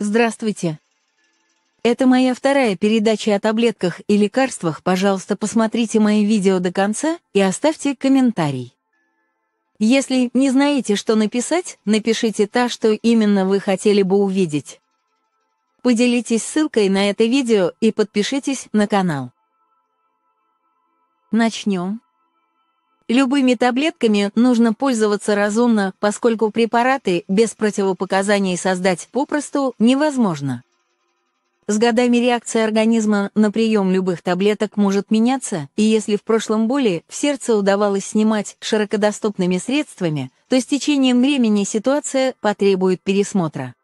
Здравствуйте. Это моя вторая передача о таблетках и лекарствах. Пожалуйста, посмотрите мои видео до конца и оставьте комментарий. Если не знаете, что написать, напишите та, что именно вы хотели бы увидеть. Поделитесь ссылкой на это видео и подпишитесь на канал. Начнем. Любыми таблетками нужно пользоваться разумно, поскольку препараты без противопоказаний создать попросту невозможно. С годами реакция организма на прием любых таблеток может меняться, и если в прошлом боли в сердце удавалось снимать широкодоступными средствами, то с течением времени ситуация потребует пересмотра.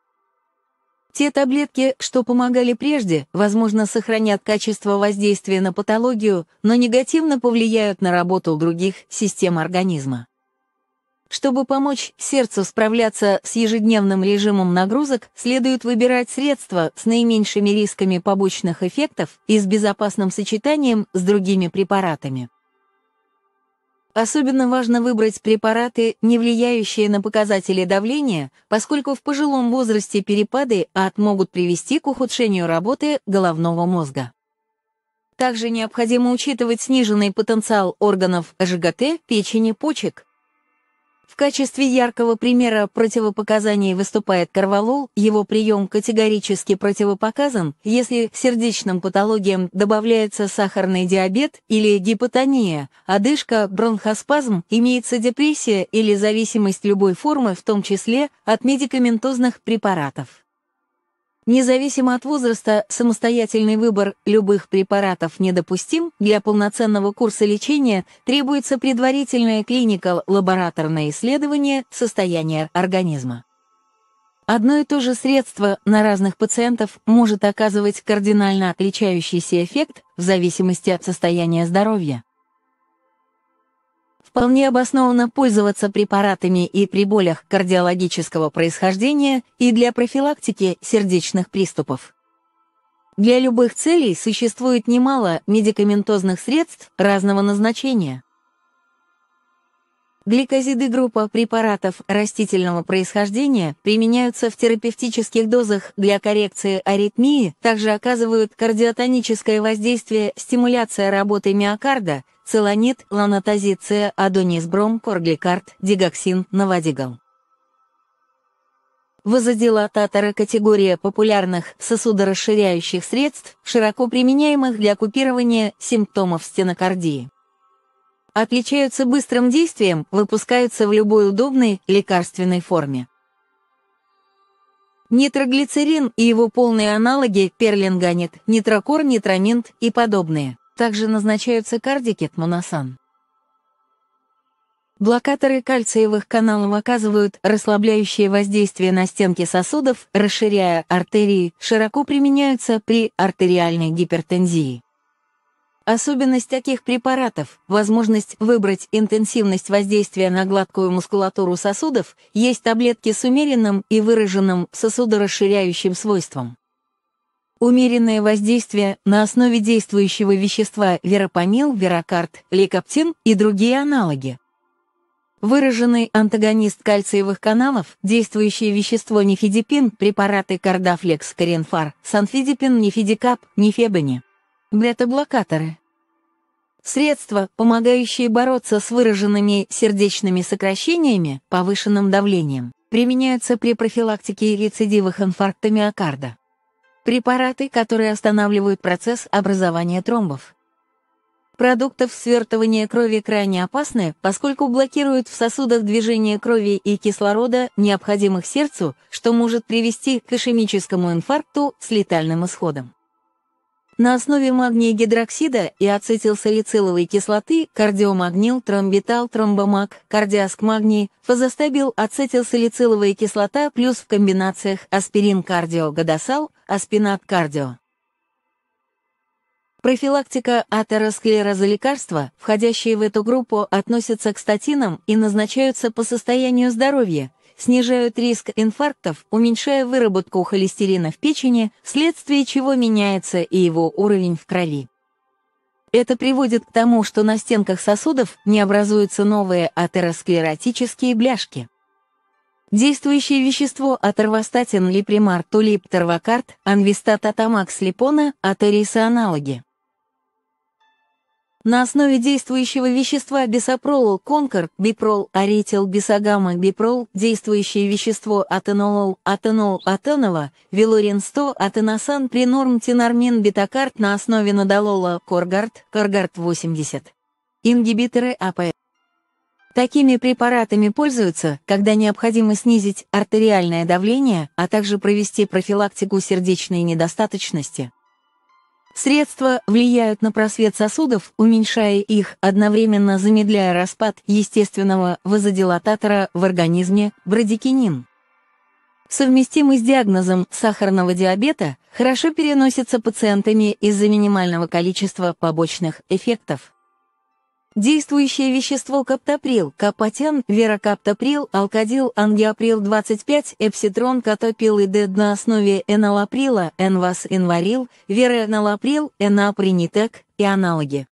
Те таблетки, что помогали прежде, возможно, сохранят качество воздействия на патологию, но негативно повлияют на работу других систем организма. Чтобы помочь сердцу справляться с ежедневным режимом нагрузок, следует выбирать средства с наименьшими рисками побочных эффектов и с безопасным сочетанием с другими препаратами. Особенно важно выбрать препараты, не влияющие на показатели давления, поскольку в пожилом возрасте перепады АТ могут привести к ухудшению работы головного мозга. Также необходимо учитывать сниженный потенциал органов ЖГТ, печени, почек. В качестве яркого примера противопоказаний выступает корвалол, его прием категорически противопоказан, если сердечным патологиям добавляется сахарный диабет или гипотония, одышка, бронхоспазм, имеется депрессия или зависимость любой формы, в том числе от медикаментозных препаратов. Независимо от возраста, самостоятельный выбор любых препаратов недопустим, для полноценного курса лечения требуется предварительное клинико-лабораторное исследование состояния организма. Одно и то же средство на разных пациентов может оказывать кардинально отличающийся эффект в зависимости от состояния здоровья вполне обоснованно пользоваться препаратами и при болях кардиологического происхождения и для профилактики сердечных приступов. Для любых целей существует немало медикаментозных средств разного назначения. Гликозиды группа препаратов растительного происхождения применяются в терапевтических дозах для коррекции аритмии, также оказывают кардиотоническое воздействие, стимуляция работы миокарда, целонит, ланатозиция, адонисбром, коргликард, дигоксин, новодигал. Вазодилататоры – категория популярных сосудорасширяющих средств, широко применяемых для купирования симптомов стенокардии. Отличаются быстрым действием, выпускаются в любой удобной лекарственной форме. Нитроглицерин и его полные аналоги – перлинганит, нитрокор, нитраминт и подобные. Также назначаются кардикет, Тмунасан. Блокаторы кальциевых каналов оказывают расслабляющее воздействие на стенки сосудов, расширяя артерии, широко применяются при артериальной гипертензии. Особенность таких препаратов, возможность выбрать интенсивность воздействия на гладкую мускулатуру сосудов, есть таблетки с умеренным и выраженным сосудорасширяющим свойством умеренное воздействие на основе действующего вещества веропамил, верокарт, лекоптин и другие аналоги. Выраженный антагонист кальциевых каналов, действующее вещество нефидипин, препараты кардафлекс, коренфар, санфидипин, нефидикап, нефебани. Бета-блокаторы. Средства, помогающие бороться с выраженными сердечными сокращениями, повышенным давлением, применяются при профилактике рецидивах инфаркта миокарда. Препараты, которые останавливают процесс образования тромбов. Продуктов свертывания крови крайне опасны, поскольку блокируют в сосудах движение крови и кислорода, необходимых сердцу, что может привести к ишемическому инфаркту с летальным исходом. На основе магния гидроксида и ацетилсалициловой кислоты кардиомагнил, тромбитал, тромбомаг, кардиаск магний, фазостабил, ацетилсалициловая кислота плюс в комбинациях аспирин-кардио, годосал, аспинат-кардио. Профилактика атеросклероза лекарства, входящие в эту группу, относятся к статинам и назначаются по состоянию здоровья, снижают риск инфарктов, уменьшая выработку холестерина в печени, вследствие чего меняется и его уровень в крови. Это приводит к тому, что на стенках сосудов не образуются новые атеросклеротические бляшки. Действующее вещество атервостатин липримар тулип тервокарт, анвистат атамакс липона, атерисоаналоги. На основе действующего вещества бисопролол Конкор, бипрол, аретил, бисогамма, бипрол, действующее вещество атенолол, атенол, атенова, велорин 100, атеносан, принорм, тенармин, бетакарт на основе надолола, коргард, коргард 80. Ингибиторы АП. Такими препаратами пользуются, когда необходимо снизить артериальное давление, а также провести профилактику сердечной недостаточности. Средства влияют на просвет сосудов, уменьшая их, одновременно замедляя распад естественного вазодилататора в организме брадикинин. Совместимы с диагнозом сахарного диабета хорошо переносятся пациентами из-за минимального количества побочных эффектов. Действующее вещество каптоприл, капотен, верокаптоприл, алкадил, ангиоприл 25, эпситрон, катопил и дед на основе энолаприла, энвас, энварил, вероэнолаприл, энапринитек и аналоги.